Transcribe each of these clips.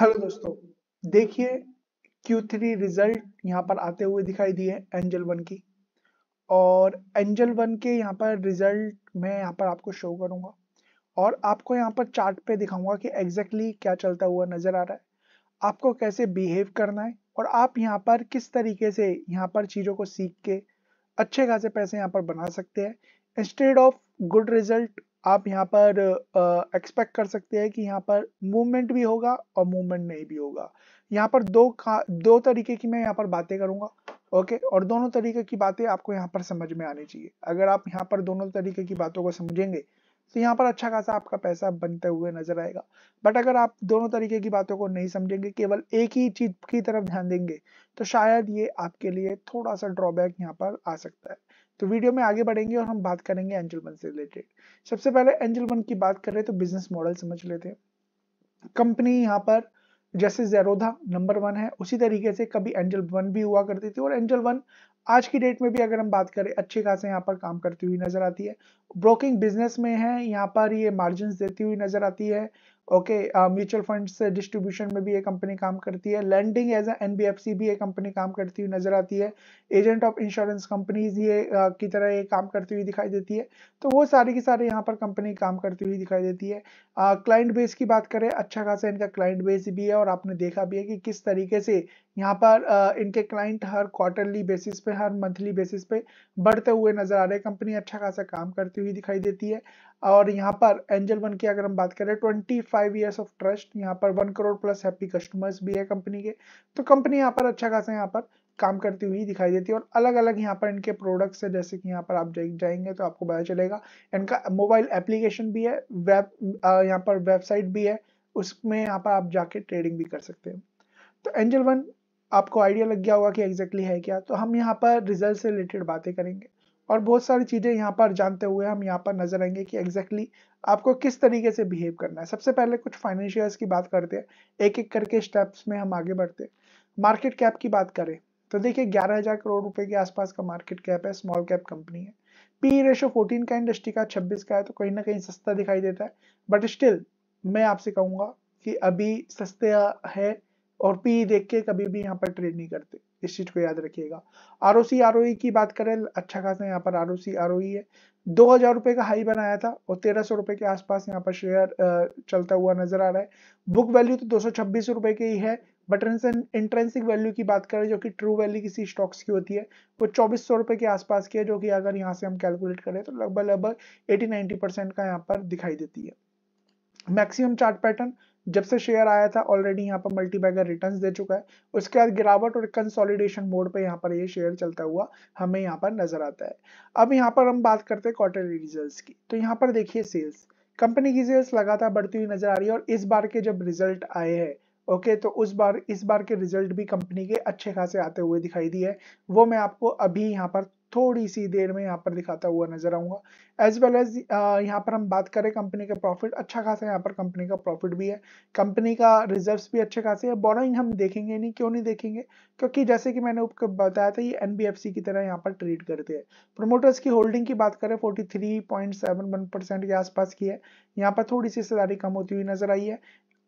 hello दोस्तों देखिए Q3 result यहाँ पर आते हुए दिखाई दिए एंजल वन की और एंजल वन के यहाँ पर रिजल्ट मैं यहाँ पर आपको शो करूंगा और आपको यहाँ पर चार्ट पे दिखाऊंगा कि एग्जैक्टली exactly क्या चलता हुआ नज़र आ रहा है आपको कैसे बिहेव करना है और आप यहाँ पर किस तरीके से यहाँ पर चीज़ों को सीख के अच्छे खासे पैसे यहाँ पर बना सकते हैं इंस्टेड ऑफ गुड रिजल्ट आप यहाँ पर एक्सपेक्ट कर सकते हैं कि यहाँ पर मूवमेंट भी होगा और मूवमेंट नहीं भी होगा यहाँ पर दो दो तरीके की मैं यहाँ पर बातें करूंगा ओके और दोनों तरीके की बातें आपको यहाँ पर समझ में आनी चाहिए अगर आप यहाँ पर दोनों तरीके की बातों को समझेंगे तो यहाँ पर अच्छा खासा आपका पैसा बनते हुए नजर आएगा बट अगर आप दोनों तरीके की बातों को नहीं समझेंगे केवल एक ही चीज की तरफ ध्यान देंगे तो शायद ये आपके लिए थोड़ा सा ड्रॉबैक यहाँ पर आ सकता है तो वीडियो में आगे बढ़ेंगे और हम बात करेंगे एंजल वन से रिलेटेड सबसे पहले एंजल वन की बात करें तो बिजनेस मॉडल समझ लेते हैं कंपनी यहाँ पर जैसे जेरोधा नंबर वन है उसी तरीके से कभी एंजल वन भी हुआ करती थी और एंजल वन आज की डेट में भी अगर हम बात करें अच्छे खासे यहाँ पर काम करती हुई नजर आती है ब्रोकिंग बिजनेस में है यहाँ पर ये मार्जिन देती हुई नजर आती है ओके म्यूचुअल फंड्स डिस्ट्रीब्यूशन में भी ये कंपनी काम करती है lending as A N B भी ये कंपनी काम करती हुई नजर आती है एजेंट ऑफ इंश्योरेंस कंपनीज ये आ, uh, की तरह ये काम करती हुई दिखाई देती है तो वो सारी की सारी यहाँ पर कंपनी काम करती हुई दिखाई देती है क्लाइंट uh, बेस की बात करें अच्छा खासा इनका क्लाइंट बेस भी है और आपने देखा भी है कि किस तरीके से यहाँ पर आ, uh, इनके क्लाइंट हर क्वार्टरली बेसिस पे हर मंथली बेसिस पे बढ़ते हुए नजर आ रहे कंपनी अच्छा खासा काम करती हुई दिखाई देती है और यहाँ पर एंजल वन की अगर हम बात करें twenty five years of trust यहाँ पर one crore plus happy customers भी है कंपनी के तो कंपनी यहाँ पर अच्छा खासा यहाँ पर काम करती हुई दिखाई देती है और अलग अलग यहाँ पर इनके प्रोडक्ट्स है जैसे कि यहाँ पर आप जाएंगे तो आपको पता चलेगा इनका मोबाइल एप्लीकेशन भी है वेब यहाँ पर वेबसाइट भी है उसमें यहाँ पर आप जाके ट्रेडिंग भी कर सकते हैं तो एंजल वन आपको आइडिया लग गया होगा कि एग्जैक्टली exactly है क्या तो हम यहाँ पर रिजल्ट से रिलेटेड बातें करेंगे और बहुत सारी चीज़ें यहाँ पर जानते हुए हम यहाँ पर नजर आएंगे कि एग्जैक्टली exactly आपको किस तरीके से बिहेव करना है सबसे पहले कुछ फाइनेंशियल्स की बात करते हैं एक एक करके स्टेप्स में हम आगे बढ़ते हैं मार्केट कैप की बात करें तो देखिए ग्यारह हजार करोड़ रुपए के आसपास का मार्केट कैप है स्मॉल कैप कंपनी है पी रेशो फोर्टीन का इंडस्ट्री का छब्बीस का है तो कहीं ना कहीं सस्ता दिखाई देता है बट स्टिल मैं आपसे कहूंगा कि अभी सस्ता है और पी देख के कभी भी यहाँ पर ट्रेड नहीं करते इस चीज को याद रखिएगा आर ओ सी की बात करें अच्छा खासा यहाँ पर R O C R O है दो हजार रुपये का हाई बनाया था और तेरह सौ रुपये के आसपास यहाँ पर शेयर चलता हुआ नजर आ रहा है बुक वैल्यू तो दो सौ छब्बीस रुपये की ही है बट इंट्रेंसिक वैल्यू की बात करें जो कि ट्रू वैल्यू किसी स्टॉक्स की होती है वो चौबीस सौ रुपये के आसपास की है जो कि अगर यहाँ से हम कैलकुलेट करें तो लगभग लगभग एटी नाइनटी परसेंट का यहाँ पर दिखाई देती है मैक्सिमम चार्ट पैटर्न जब से शेयर आया था ऑलरेडी यहाँ पर मल्टीबैगर रिटर्न्स दे चुका है उसके बाद गिरावट और कंसोलिडेशन मोड पे यहाँ पर ये यह शेयर चलता हुआ हमें यहाँ पर नजर आता है अब यहाँ पर हम बात करते हैं क्वार्टरली रिजल्ट्स की तो यहाँ पर देखिए सेल्स कंपनी की सेल्स लगातार बढ़ती हुई नजर आ रही है और इस बार के जब रिजल्ट आए हैं ओके okay, तो उस बार इस बार के रिजल्ट भी कंपनी के अच्छे खासे आते हुए दिखाई दिए वो मैं आपको अभी यहाँ पर थोड़ी सी देर में यहाँ पर दिखाता हुआ नजर आऊंगा एज वेल एज यहाँ पर हम बात करें कंपनी का प्रॉफिट अच्छा खासा यहाँ पर कंपनी का प्रॉफिट भी है कंपनी का रिजर्व्स भी अच्छे खासे है बोरोइंग हम देखेंगे नहीं क्यों नहीं देखेंगे क्योंकि जैसे कि मैंने उपक बताया था ये एन की तरह यहाँ पर ट्रेड करते हैं प्रोमोटर्स की होल्डिंग की बात करें फोर्टी के आसपास की है यहाँ पर थोड़ी सी सदारी कम होती हुई नजर आई है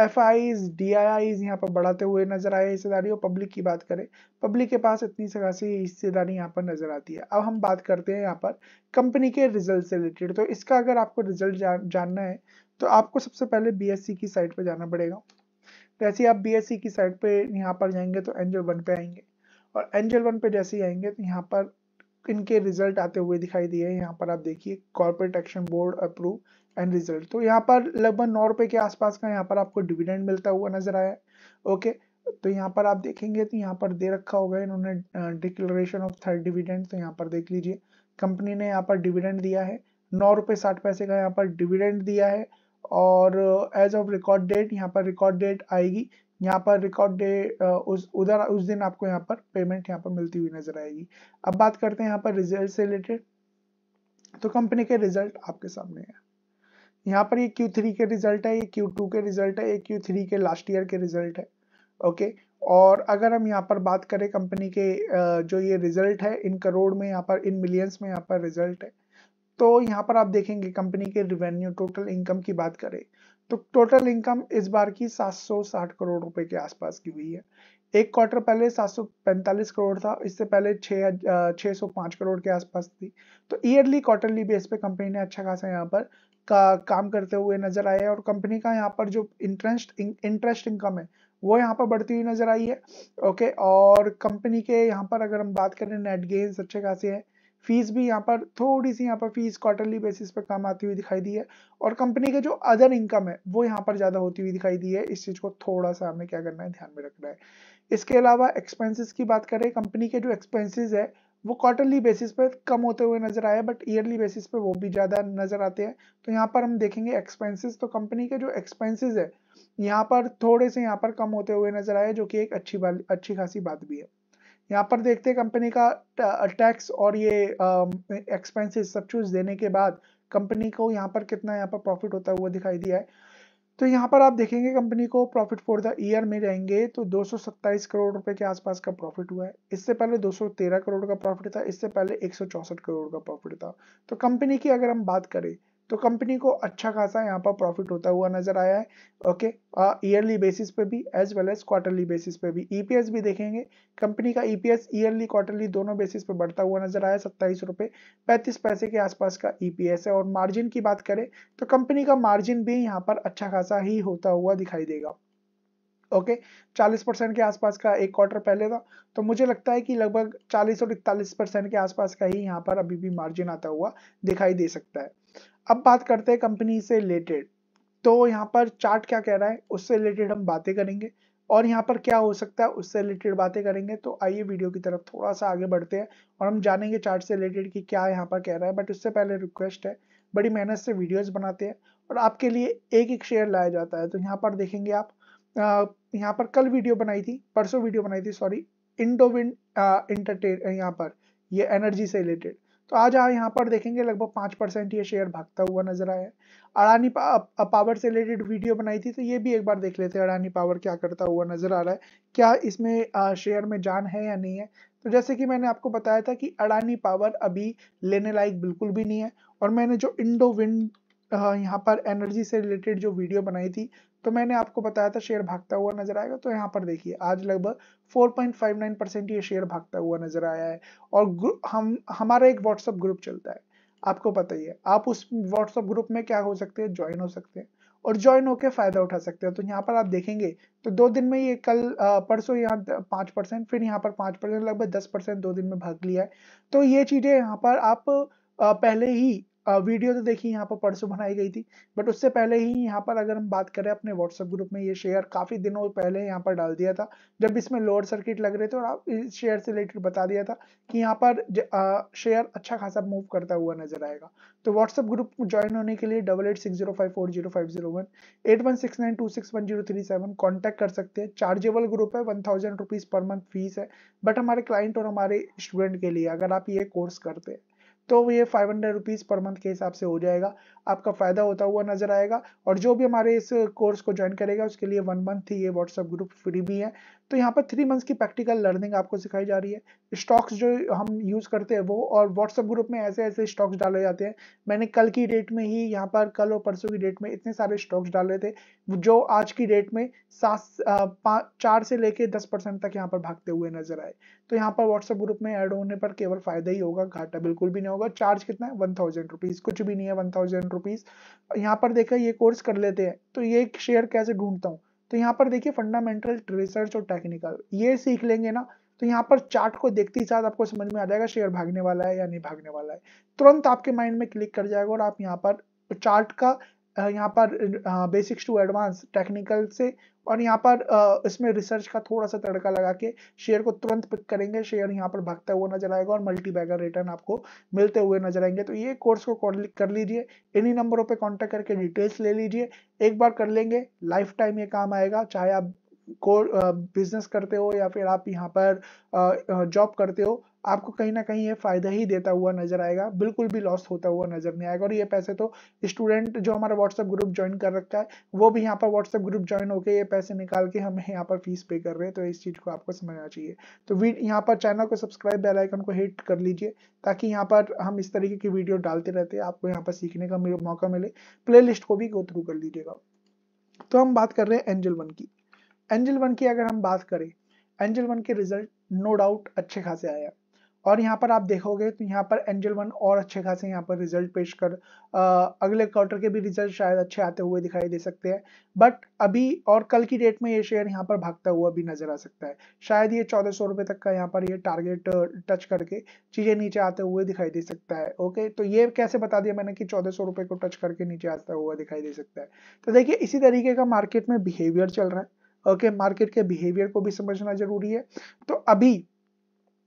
एफ आईज डी आई आईज यहाँ पर बढ़ाते हुए नजर आए हिस्सेदारी और पब्लिक की बात करें पब्लिक के पास इतनी सी हिस्सेदारी यहाँ पर नजर आती है अब हम बात करते हैं यहाँ पर कंपनी के रिजल्ट से रिलेटेड तो इसका अगर आपको रिजल्ट जान, जानना है तो आपको सबसे पहले बी की साइट पर जाना पड़ेगा जैसे आप बी की साइट पर यहाँ पर जाएंगे तो एंजल वन पे आएंगे और एंजल वन पे जैसे ही आएंगे तो यहाँ पर इनके रिजल्ट आते हुए दिखाई दिए यहाँ पर आप देखिए corporate action board approve and result तो यहाँ पर लगभग नौ रुपए के आसपास का यहाँ पर आपको डिविडेंड मिलता हुआ नजर आया ओके तो यहाँ पर आप देखेंगे तो यहाँ पर दे रखा होगा इन्होंने डिक्लेरेशन ऑफ थर्ड डिविडेंड तो यहाँ पर देख लीजिए कंपनी ने यहाँ पर डिविडेंड दिया है नौ रुपए साठ पैसे का यहाँ पर डिविडेंड दिया है और एज ऑफ रिकॉर्ड डेट यहाँ पर रिकॉर्ड डेट आएगी यहाँ पर रिकॉर्ड डे उस उधर उस दिन आपको यहाँ पर पेमेंट यहाँ पर मिलती हुई नजर आएगी अब बात करते हैं यहाँ पर रिजल्ट से रिलेटेड तो कंपनी के रिजल्ट आपके सामने है यहाँ पर ये Q3 के रिजल्ट है ये Q2 के रिजल्ट है ये Q3 के लास्ट ईयर के रिजल्ट है ओके और अगर हम यहाँ पर बात करें कंपनी के जो ये रिजल्ट है इन करोड़ में यहाँ पर इन मिलियंस में यहाँ पर रिजल्ट है तो यहाँ पर आप देखेंगे कंपनी के रिवेन्यू टोटल इनकम की बात करें तो टोटल इनकम इस बार की 760 करोड़ रुपए के आसपास की हुई है एक क्वार्टर पहले 745 करोड़ था इससे पहले 6 605 करोड़ के आसपास थी तो ईयरली क्वार्टरली बेस पे कंपनी ने अच्छा खासा यहाँ पर का काम करते हुए नजर आए और कंपनी का यहाँ पर जो इंटरेस्ट इंटरेस्ट इंकम है वो यहाँ पर बढ़ती हुई नजर आई है ओके और कंपनी के यहाँ पर अगर हम बात करें नेट गेन्स अच्छे खासे हैं फीस भी यहाँ पर थोड़ी सी यहाँ पर फीस क्वार्टरली बेसिस पर कम आती हुई दिखाई दी है और कंपनी के जो अदर इनकम है वो यहाँ पर ज़्यादा होती हुई दिखाई दी है इस चीज़ को थोड़ा सा हमें क्या करना है ध्यान में रखना है इसके अलावा एक्सपेंसेस की बात करें कंपनी के जो एक्सपेंसेस है वो क्वार्टरली बेसिस पे कम होते हुए नजर आए बट ईयरली बेसिस पे वो भी ज़्यादा नजर आते हैं तो यहाँ पर हम देखेंगे एक्सपेंसेस तो कंपनी के जो एक्सपेंसेस है यहाँ पर थोड़े से यहाँ पर कम होते हुए नजर आए जो कि एक अच्छी अच्छी खासी बात भी है यहाँ पर देखते हैं कंपनी का टैक्स और ये एक्सपेंसिस सब चूज देने के बाद कंपनी को यहाँ पर कितना यहाँ पर प्रॉफिट होता हुआ दिखाई दिया है तो यहाँ पर आप देखेंगे कंपनी को प्रॉफिट फॉर द ईयर में रहेंगे तो 227 करोड़ रुपए के आसपास का प्रॉफिट हुआ है इससे पहले 213 करोड़ का प्रॉफिट था इससे पहले एक करोड़ का प्रॉफिट था तो कंपनी की अगर हम बात करें तो कंपनी को अच्छा खासा यहाँ पर प्रॉफिट होता हुआ नजर आया है ओके ईयरली बेसिस पे भी as well as quarterly basis पे भी ईपीएस e भी देखेंगे कंपनी का ईपीएस ईयरली क्वार्टरली दोनों बेसिस पे बढ़ता हुआ नजर आया सत्ताईस रुपये पैंतीस पैसे के आसपास का ईपीएस e है और मार्जिन की बात करें तो कंपनी का मार्जिन भी यहाँ पर अच्छा खासा ही होता हुआ दिखाई देगा ओके चालीस परसेंट के आसपास का एक क्वार्टर पहले था तो मुझे लगता है कि लगभग चालीस और इकतालीस परसेंट के आसपास का ही यहाँ पर अभी भी मार्जिन आता हुआ दिखाई दे सकता है अब बात करते हैं कंपनी से रिलेटेड तो यहाँ पर चार्ट क्या कह रहा है उससे रिलेटेड हम बातें करेंगे और यहाँ पर क्या हो सकता है उससे रिलेटेड बातें करेंगे तो आइए वीडियो की तरफ थोड़ा सा आगे बढ़ते हैं और हम जानेंगे चार्ट से रिलेटेड कि क्या यहाँ पर कह रहा है बट उससे पहले रिक्वेस्ट है बड़ी मेहनत से वीडियोज बनाते हैं और आपके लिए एक एक शेयर लाया जाता है तो यहाँ पर देखेंगे आप यहाँ पर कल वीडियो बनाई थी परसों वीडियो बनाई थी सॉरी इंडोविन इंटरटेन यहाँ पर ये एनर्जी से रिलेटेड तो आज आप यहाँ पर देखेंगे लगभग पांच परसेंट ये शेयर भागता हुआ नजर आया अडानी पा, पावर से रिलेटेड वीडियो बनाई थी तो ये भी एक बार देख लेते हैं अडानी पावर क्या करता हुआ नजर आ रहा है क्या इसमें शेयर में जान है या नहीं है तो जैसे कि मैंने आपको बताया था कि अडानी पावर अभी लेने लायक बिल्कुल भी नहीं है और मैंने जो इंडो विंड यहाँ पर एनर्जी से रिलेटेड जो वीडियो बनाई थी तो मैंने आपको बताया था शेयर भागता हुआ नजर आएगा तो यहाँ पर देखिए आज लगभग 4.59 परसेंट ये शेयर भागता हुआ नजर आया है और हम हमारा एक व्हाट्सएप ग्रुप चलता है आपको पता ही है आप उस व्हाट्सअप ग्रुप में क्या हो सकते हैं ज्वाइन हो सकते हैं और ज्वाइन होकर फायदा उठा सकते हैं तो यहाँ पर आप देखेंगे तो दो दिन में ये कल परसों यहाँ पांच परसेंट फिर यहाँ पर पांच परसेंट लगभग दस परसेंट दो दिन में भाग लिया है तो ये चीज़ें यहाँ पर आप पहले ही वीडियो तो देखिए यहाँ पर परसों बनाई गई थी बट उससे पहले ही यहाँ पर अगर हम बात करें अपने व्हाट्सएप ग्रुप में ये शेयर काफ़ी दिनों पहले यहाँ पर डाल दिया था जब इसमें लोअर सर्किट लग रहे थे और आप इस शेयर से रिलेटेड बता दिया था कि यहाँ पर शेयर अच्छा खासा मूव करता हुआ नजर आएगा तो व्हाट्सएप ग्रुप ज्वाइन होने के लिए double eight six zero five four zero five zero one eight one six nine two six one zero three seven contact कर सकते हैं चार्जेबल ग्रुप है one thousand rupees per month fees है but हमारे client और हमारे student के लिए अगर आप ये कोर्स करते हैं तो ये five hundred rupees per month के हिसाब से हो जाएगा आपका फ़ायदा होता हुआ नजर आएगा और जो भी हमारे इस कोर्स को ज्वाइन करेगा उसके लिए वन मंथ ही ये व्हाट्सएप ग्रुप फ्री भी है तो यहाँ पर थ्री मंथ्स की प्रैक्टिकल लर्निंग आपको सिखाई जा रही है स्टॉक्स जो हम यूज़ करते हैं वो और व्हाट्सएप ग्रुप में ऐसे ऐसे स्टॉक्स डाले जाते हैं मैंने कल की डेट में ही यहाँ पर कल और परसों की डेट में इतने सारे स्टॉक्स डाले थे जो आज की डेट में सात चार से लेके दस परसेंट तक यहाँ पर भागते हुए नजर आए तो यहाँ पर व्हाट्सएप ग्रुप में एड होने पर केवल फायदा ही होगा घाटा बिल्कुल भी नहीं होगा चार्ज कितना है वन थाउजेंड रुपीज कुछ भी नहीं है वन थाउजेंड रुपीज यहाँ पर देखा ये कोर्स कर लेते हैं तो ये शेयर कैसे ढूंढता हूँ तो यहाँ पर देखिए फंडामेंटल रिसर्च और टेक्निकल ये सीख लेंगे ना तो यहाँ पर चार्ट को देखते ही साथ आपको समझ में आ जाएगा शेयर भागने वाला है या नहीं भागने वाला है तुरंत आपके माइंड में क्लिक कर जाएगा और आप यहाँ पर चार्ट का यहाँ पर बेसिक्स टू एडवांस टेक्निकल से और यहाँ पर इसमें रिसर्च का थोड़ा सा तड़का लगा के शेयर को तुरंत पिक करेंगे शेयर यहाँ पर भागता हुआ नजर आएगा और मल्टी बैगर रिटर्न आपको मिलते हुए नजर आएंगे तो ये कोर्स को कर लीजिए इन्हीं नंबरों पे कांटेक्ट करके डिटेल्स ले लीजिए एक बार कर लेंगे लाइफ टाइम ये काम आएगा चाहे आप को बिजनेस करते हो या फिर आप यहाँ पर जॉब करते हो आपको कहीं ना कहीं ये फायदा ही देता हुआ नजर आएगा बिल्कुल भी लॉस होता हुआ नजर नहीं आएगा और ये पैसे तो स्टूडेंट जो हमारा व्हाट्सएप ग्रुप ज्वाइन कर रखा है वो भी यहाँ पर व्हाट्सएप ग्रुप ज्वाइन होकर ये पैसे निकाल के हमें यहाँ पर फीस पे कर रहे हैं तो इस चीज़ को आपको समझना चाहिए तो यहाँ पर चैनल को सब्सक्राइब बेलाइकन को हिट कर लीजिए ताकि यहाँ पर हम इस तरीके की वीडियो डालते रहते हैं आपको यहाँ पर सीखने का मौका मिले प्ले को भी गो थ्रू कर लीजिएगा तो हम बात कर रहे हैं एंजल वन की एंजल वन की अगर हम बात करें एंजल वन के रिजल्ट नो डाउट अच्छे खासे आया और यहाँ पर आप देखोगे तो यहाँ पर एंजल वन और अच्छे खासे यहाँ पर रिजल्ट पेश कर आ, अगले क्वार्टर के भी रिजल्ट शायद अच्छे आते हुए दिखाई दे सकते हैं बट अभी और कल की डेट में ये शेयर यहाँ पर भागता हुआ भी नजर आ सकता है शायद ये चौदह सौ रुपये तक का यहाँ पर ये टारगेट टच करके चीज़ें नीचे आते हुए दिखाई दे सकता है ओके तो ये कैसे बता दिया मैंने कि चौदह सौ रुपये को टच करके नीचे आता हुआ दिखाई दे सकता है तो देखिए इसी तरीके का मार्केट में बिहेवियर चल रहा है ओके मार्केट के बिहेवियर को भी समझना जरूरी है तो अभी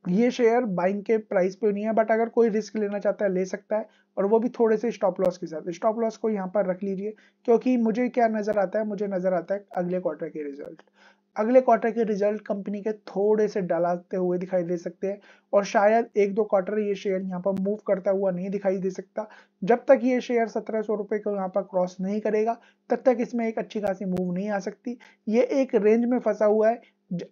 ये शेयर बाइंग के प्राइस पे नहीं है बट अगर कोई रिस्क लेना चाहता है ले सकता है और वो भी थोड़े से स्टॉप लॉस के साथ स्टॉप लॉस को यहाँ पर रख लीजिए क्योंकि मुझे क्या नज़र आता है मुझे नज़र आता है अगले क्वार्टर के रिजल्ट अगले क्वार्टर के रिजल्ट कंपनी के थोड़े से डलाते हुए दिखाई दे सकते हैं और शायद एक दो क्वार्टर ये शेयर यहाँ पर मूव करता हुआ नहीं दिखाई दे सकता जब तक ये शेयर सत्रह सौ रुपए को यहाँ पर क्रॉस नहीं करेगा तब तक इसमें एक अच्छी खासी मूव नहीं आ सकती ये एक रेंज में फंसा हुआ है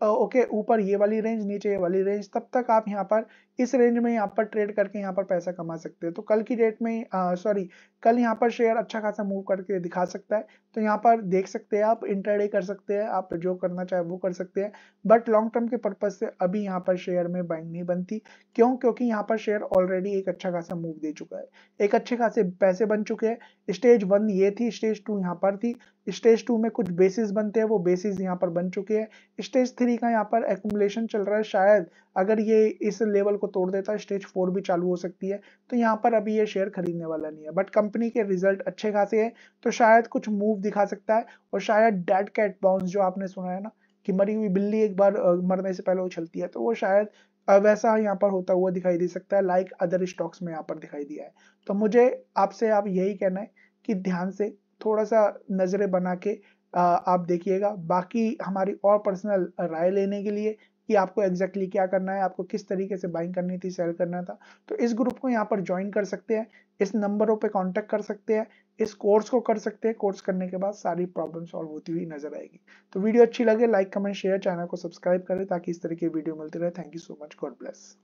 ओके ऊपर ये वाली रेंज नीचे ये वाली रेंज तब तक आप यहाँ पर इस रेंज में यहाँ पर ट्रेड करके यहाँ पर पैसा कमा सकते हैं तो कल की डेट में सॉरी कल यहाँ पर शेयर अच्छा खासा मूव करके दिखा सकता है तो यहाँ पर देख सकते हैं आप इंटरडे कर सकते हैं आप जो करना चाहे वो कर सकते हैं बट लॉन्ग टर्म के पर्पज से अभी यहाँ पर शेयर में बाइंग नहीं बनती क्यों क्योंकि यहाँ पर शेयर ऑलरेडी एक अच्छा खासा मूव दे चुका है एक अच्छे खासे पैसे बन चुके हैं स्टेज वन ये थी स्टेज टू यहाँ पर थी स्टेज टू में कुछ बेसिस बनते हैं वो बेसिस यहाँ पर बन चुके हैं स्टेज थ्री का यहाँ पर एकोमलेशन चल रहा है शायद अगर ये इस लेवल को को तोड़ देता है स्टेज फोर भी चालू हो सकती है तो यहाँ पर अभी ये शेयर खरीदने वाला नहीं है बट कंपनी के रिजल्ट अच्छे खासे है तो शायद कुछ मूव दिखा सकता है और शायद डेड कैट बाउंस जो आपने सुना है ना कि मरी हुई बिल्ली एक बार मरने से पहले उछलती है तो वो शायद वैसा यहाँ पर होता हुआ दिखाई दे सकता है लाइक अदर स्टॉक्स में यहाँ पर दिखाई दिया है तो मुझे आपसे आप यही कहना है कि ध्यान से थोड़ा सा नज़रें बना के आप देखिएगा बाकी हमारी और पर्सनल राय लेने के लिए कि आपको एग्जैक्टली exactly क्या करना है आपको किस तरीके से बाइंग करनी थी सेल करना था तो इस ग्रुप को यहाँ पर ज्वाइन कर सकते हैं इस नंबरों पे कांटेक्ट कर सकते हैं इस कोर्स को कर सकते हैं कोर्स करने के बाद सारी प्रॉब्लम सॉल्व होती हुई नजर आएगी तो वीडियो अच्छी लगे लाइक कमेंट शेयर चैनल को सब्सक्राइब करें ताकि इस तरह की वीडियो मिलती रहे thank you so much God bless